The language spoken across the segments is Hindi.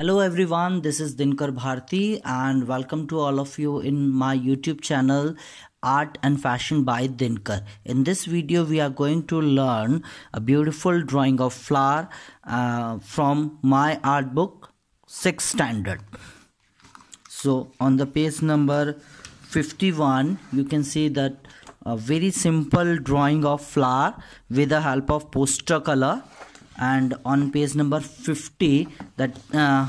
Hello everyone, this is Dinkar Bharti and welcome to all of you in my YouTube channel Art and Fashion by Dinkar. In this video we are going to learn a beautiful drawing of flower uh, from my art book six standard. So on the page number 51 you can see that a very simple drawing of flower with the help of poster color and on page number 50 that uh,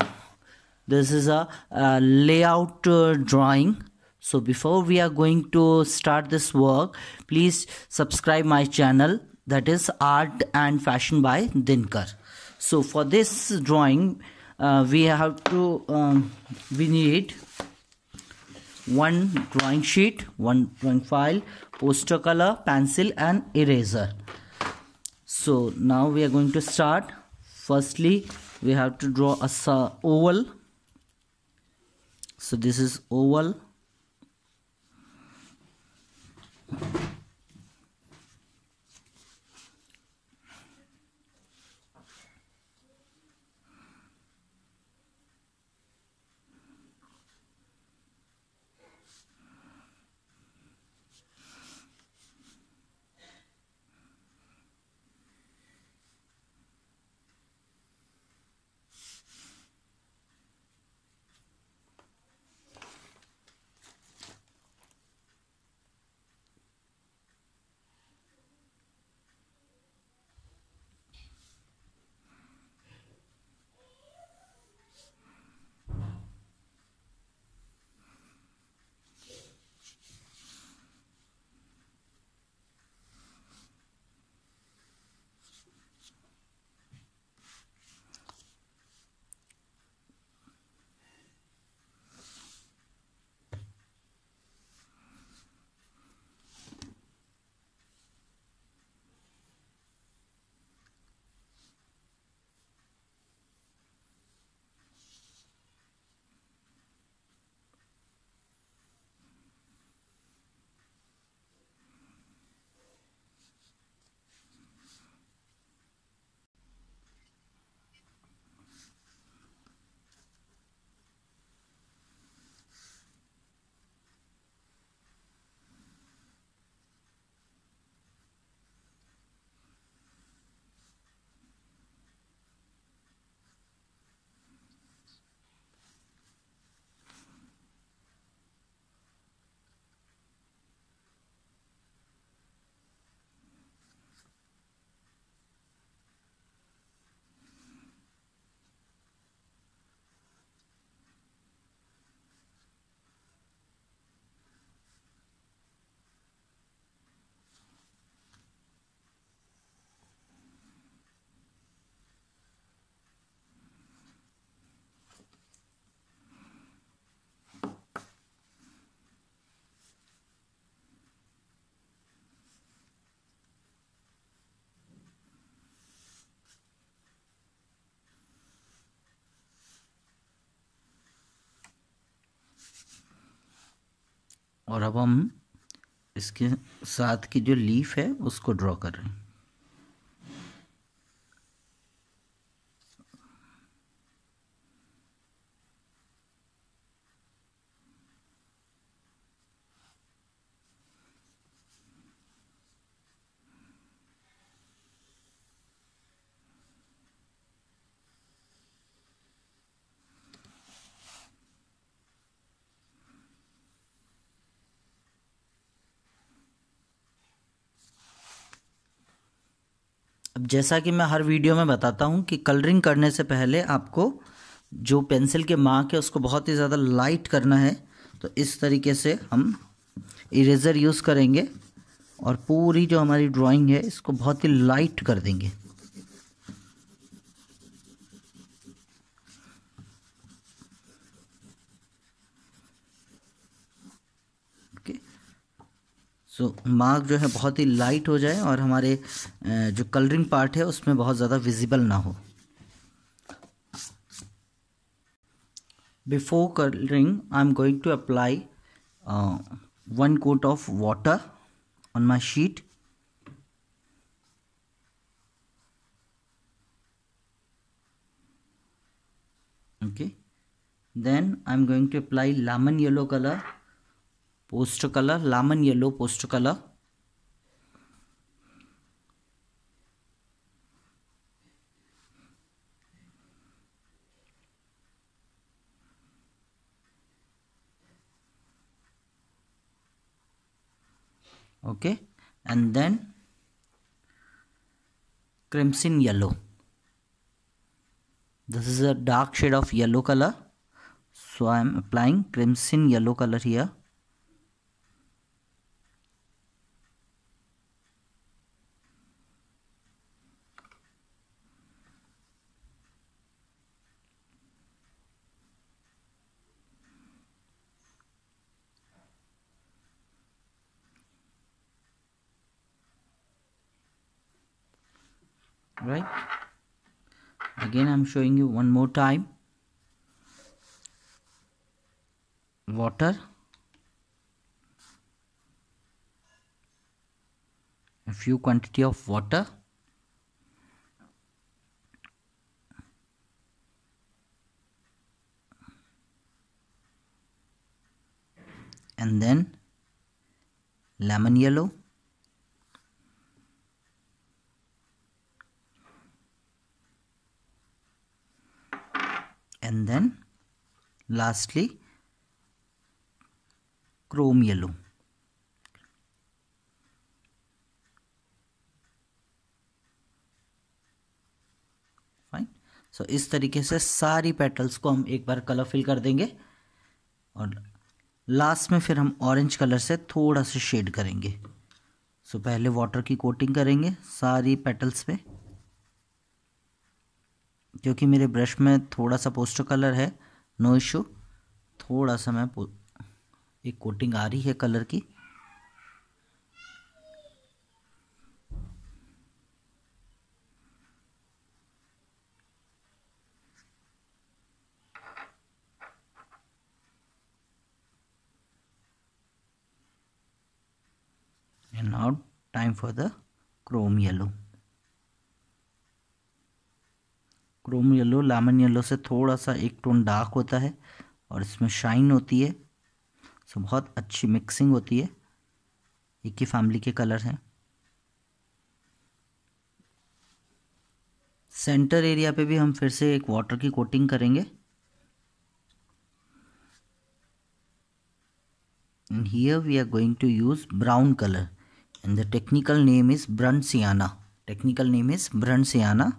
this is a, a uh, layout uh, drawing so before we are going to start this work please subscribe my channel that is art and fashion by dinkar so for this drawing uh, we have to um, we need one drawing sheet one drawing file poster color pencil and eraser so now we are going to start firstly we have to draw a oval so this is oval और अब हम इसके साथ की जो लीफ है उसको ड्रॉ कर रहे हैं अब जैसा कि मैं हर वीडियो में बताता हूँ कि कलरिंग करने से पहले आपको जो पेंसिल के मार्क है उसको बहुत ही ज़्यादा लाइट करना है तो इस तरीके से हम इरेज़र यूज़ करेंगे और पूरी जो हमारी ड्राइंग है इसको बहुत ही लाइट कर देंगे सो so, मार्क जो है बहुत ही लाइट हो जाए और हमारे जो कलरिंग पार्ट है उसमें बहुत ज़्यादा विजिबल ना हो before colouring I am going to apply one coat of water on my sheet okay then I am going to apply lemon yellow colour post colour lemon yellow post colour okay and then crimson yellow this is a dark shade of yellow colour so I am applying crimson yellow colour here again I'm showing you one more time water a few quantity of water and then lemon yellow and then lastly chrome yellow. Fine so so, इस तरीके से सारी पेटल्स को हम एक बार कलर फिल कर देंगे और लास्ट में फिर हम ऑरेंज कलर से थोड़ा सा शेड करेंगे सो so, पहले वाटर की कोटिंग करेंगे सारी पेटल्स पे क्योंकि मेरे ब्रश में थोड़ा सा पोस्टर कलर है नो इशू थोड़ा सा मैं एक कोटिंग आ रही है कलर की and now time for the chrome yellow chrome yellow lemon yellow से थोड़ा सा एक टोन डार्क होता है और इसमें शाइन होती है सो बहुत अच्छी मिक्सिंग होती है एक ही फैमिली के कलर हैं सेंटर एरिया पे भी हम फिर से एक वाटर की कोटिंग करेंगे and here we are going to use brown colour and the technical name is sienna technical name is sienna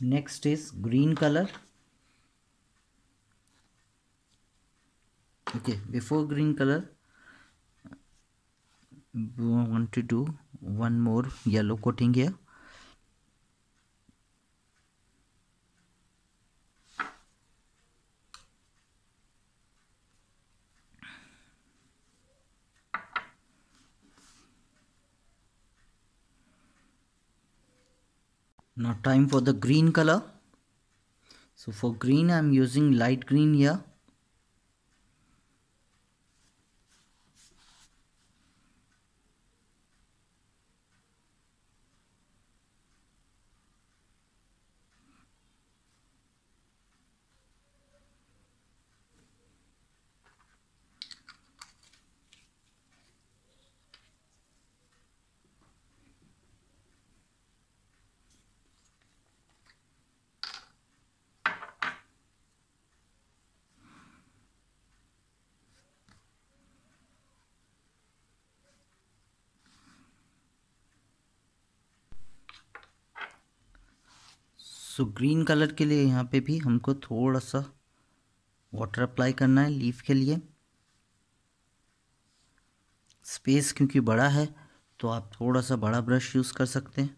next is green color okay before green color we want to do one more yellow coating here now time for the green color so for green i'm using light green here so green colour के लिए यहाँ पे भी हमको थोड़ा सा वाटर अप्लाई करना है लीफ के लिए स्पेस क्योंकि बड़ा है तो आप थोड़ा सा बड़ा ब्रश यूज़ कर सकते हैं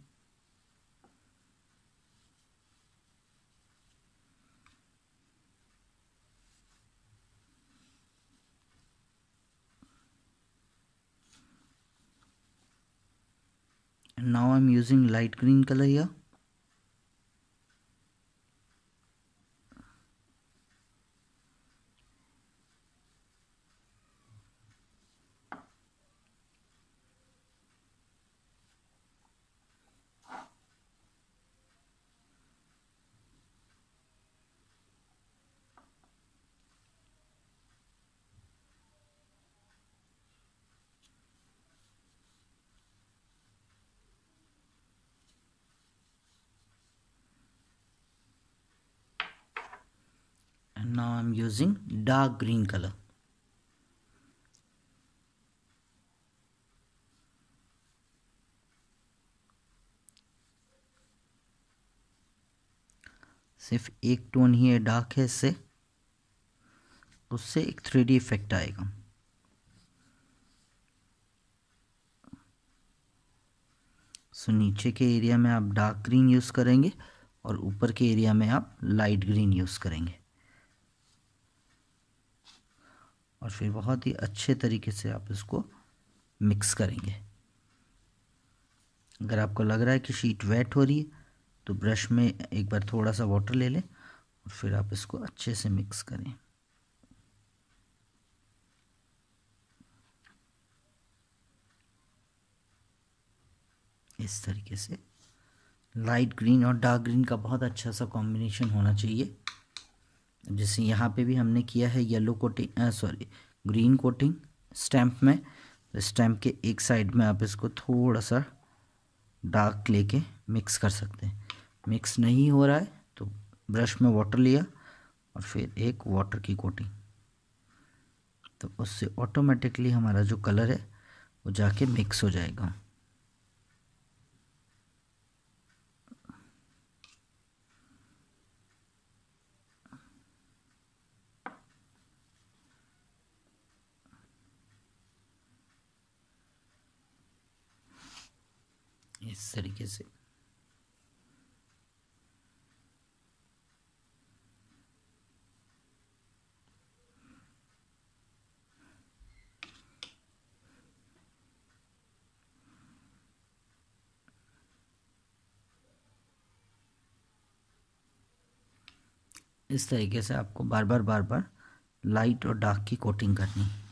now I'm using light green color here now I'm using dark green color सिर्फ एक टोन ही है डार्क है इससे उससे एक थ्री डी इफेक्ट आएगा सो नीचे के एरिया में आप डार्क ग्रीन यूज़ करेंगे और ऊपर के एरिया में आप लाइट ग्रीन यूज़ करेंगे और फिर बहुत ही अच्छे तरीके से आप इसको मिक्स करेंगे अगर आपको लग रहा है कि शीट वेट हो रही है तो ब्रश में एक बार थोड़ा सा वाटर ले लें और फिर आप इसको अच्छे से मिक्स करें इस तरीके से लाइट ग्रीन और डार्क ग्रीन का बहुत अच्छा सा कॉम्बिनेशन होना चाहिए जैसे यहाँ पे भी हमने किया है yellow coating sorry green coating stem में तो स्टैम्प के एक साइड में आप इसको थोड़ा सा डार्क लेके मिक्स कर सकते हैं मिक्स नहीं हो रहा है तो ब्रश में वाटर लिया और फिर एक वाटर की कोटिंग तो उससे ऑटोमेटिकली हमारा जो कलर है वो जाके मिक्स हो जाएगा इस तरीके से इस तरीके से आपको बार बार बार बार लाइट और डार्क की कोटिंग करनी है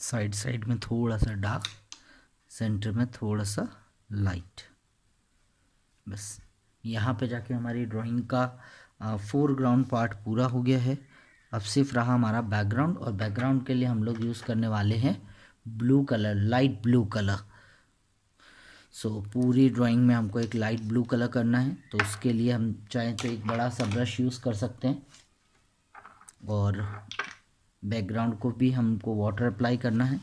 साइड साइड में थोड़ा सा डार्क सेंटर में थोड़ा सा लाइट बस यहाँ पे जाके हमारी ड्राइंग का फोरग्राउंड पार्ट पूरा हो गया है अब सिर्फ रहा हमारा बैकग्राउंड और बैकग्राउंड के लिए हम लोग यूज़ करने वाले हैं blue colour light blue colour so so, पूरी ड्राइंग में हमको एक लाइट ब्लू कलर करना है तो उसके लिए हम चाहें तो एक बड़ा सा ब्रश यूज़ कर सकते हैं और बैकग्राउंड को भी हमको वाटर अप्लाई करना है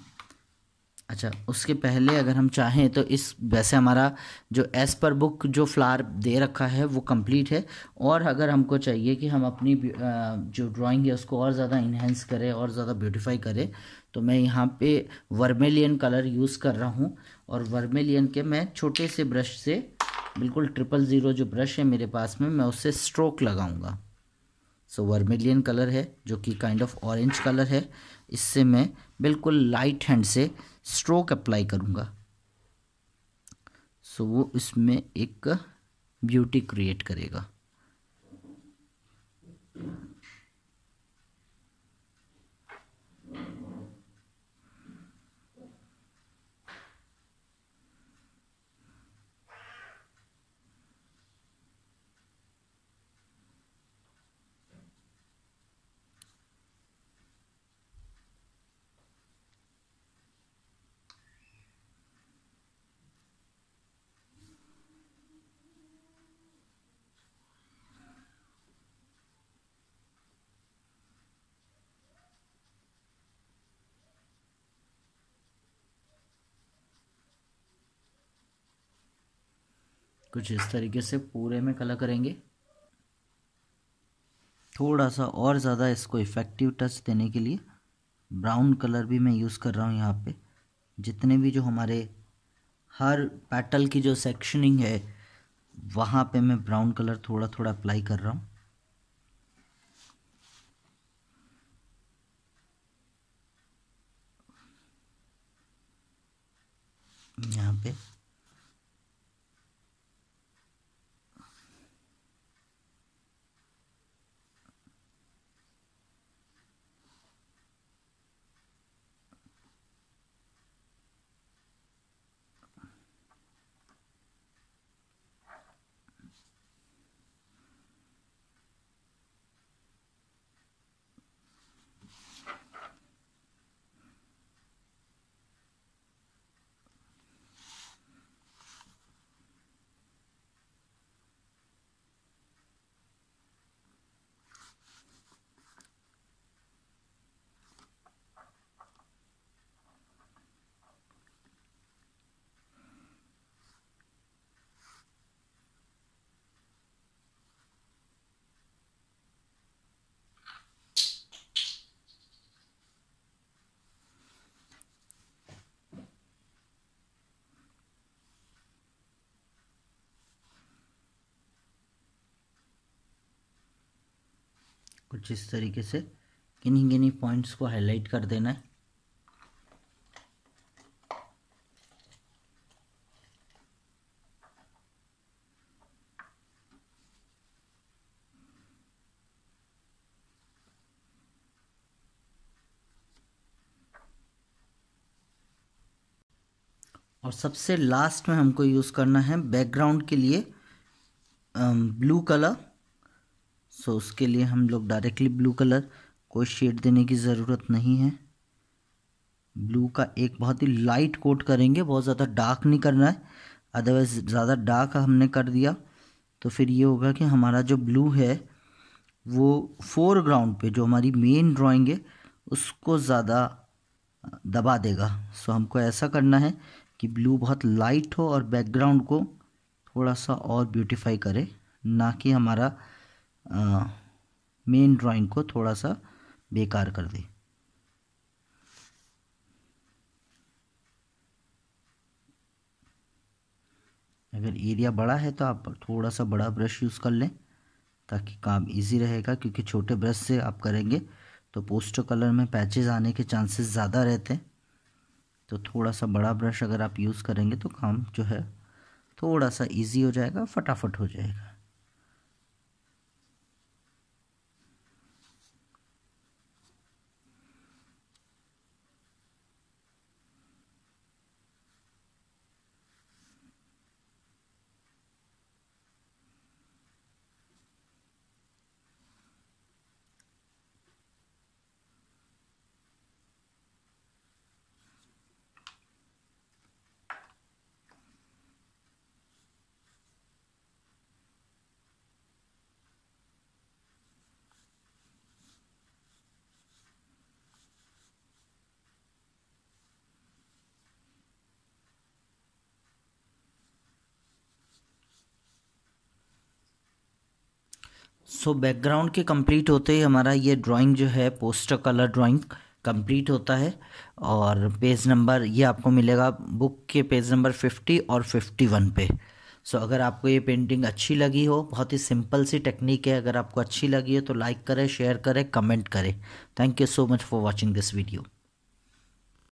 अच्छा उसके पहले अगर हम चाहें तो इस वैसे हमारा जो एस पर बुक जो फ्लावर दे रखा है वो कंप्लीट है और अगर हमको चाहिए कि हम अपनी जो ड्राइंग है उसको और ज़्यादा इन्हेंस करें और ज़्यादा ब्यूटीफाई करें तो मैं यहाँ पे वर्मेलियन कलर यूज़ कर रहा हूँ और वर्मेलियन के मैं छोटे से ब्रश से बिल्कुल ट्रिपल ज़ीरो जो ब्रश है मेरे पास में मैं उससे स्ट्रोक लगाऊँगा सो वर्मिलियन कलर है जो कि काइंड ऑफ ऑरेंज कलर है इससे मैं बिल्कुल लाइट हैंड से स्ट्रोक अप्लाई करूँगा सो so, वो इसमें एक ब्यूटी क्रिएट करेगा कुछ इस तरीके से पूरे में कलर करेंगे थोड़ा सा और ज़्यादा इसको इफ़ेक्टिव टच देने के लिए ब्राउन कलर भी मैं यूज़ कर रहा हूँ यहाँ पे जितने भी जो हमारे हर पैटल की जो सेक्शनिंग है वहाँ पे मैं ब्राउन कलर थोड़ा थोड़ा अप्लाई कर रहा हूँ यहाँ पे कुछ इस तरीके से किन्हीं किन्हीं पॉइंट्स को हाईलाइट कर देना है और सबसे लास्ट में हमको यूज़ करना है बैकग्राउंड के लिए blue um, colour so so, उसके लिए हम लोग डायरेक्टली ब्लू कलर कोई शेड देने की ज़रूरत नहीं है ब्लू का एक बहुत ही लाइट कोट करेंगे बहुत ज़्यादा डार्क नहीं करना है अदरवाइज़ ज़्यादा डार्क हमने कर दिया तो फिर ये होगा कि हमारा जो ब्लू है वो फोरग्राउंड पे जो हमारी मेन ड्राइंग है उसको ज़्यादा दबा देगा सो हमको ऐसा करना है कि ब्लू बहुत लाइट हो और बैकग्राउंड को थोड़ा सा और ब्यूटीफाई करे ना कि हमारा मेन ड्राइंग को थोड़ा सा बेकार कर दे अगर एरिया बड़ा है तो आप थोड़ा सा बड़ा ब्रश यूज़ कर लें ताकि काम इजी रहेगा क्योंकि छोटे ब्रश से आप करेंगे तो पोस्टर कलर में पैचेस आने के चांसेस ज़्यादा रहते हैं तो थोड़ा सा बड़ा ब्रश अगर आप यूज़ करेंगे तो काम जो है थोड़ा सा इजी हो जाएगा फटाफट हो जाएगा सो so, बैकग्राउंड के कंप्लीट होते ही हमारा ये ड्राइंग जो है पोस्टर कलर ड्राइंग कंप्लीट होता है और पेज नंबर ये आपको मिलेगा बुक के पेज नंबर 50 और 51 पे सो so, अगर आपको ये पेंटिंग अच्छी लगी हो बहुत ही सिंपल सी टेक्निक है अगर आपको अच्छी लगी हो तो लाइक करें शेयर करें कमेंट करें thank you so much for watching this video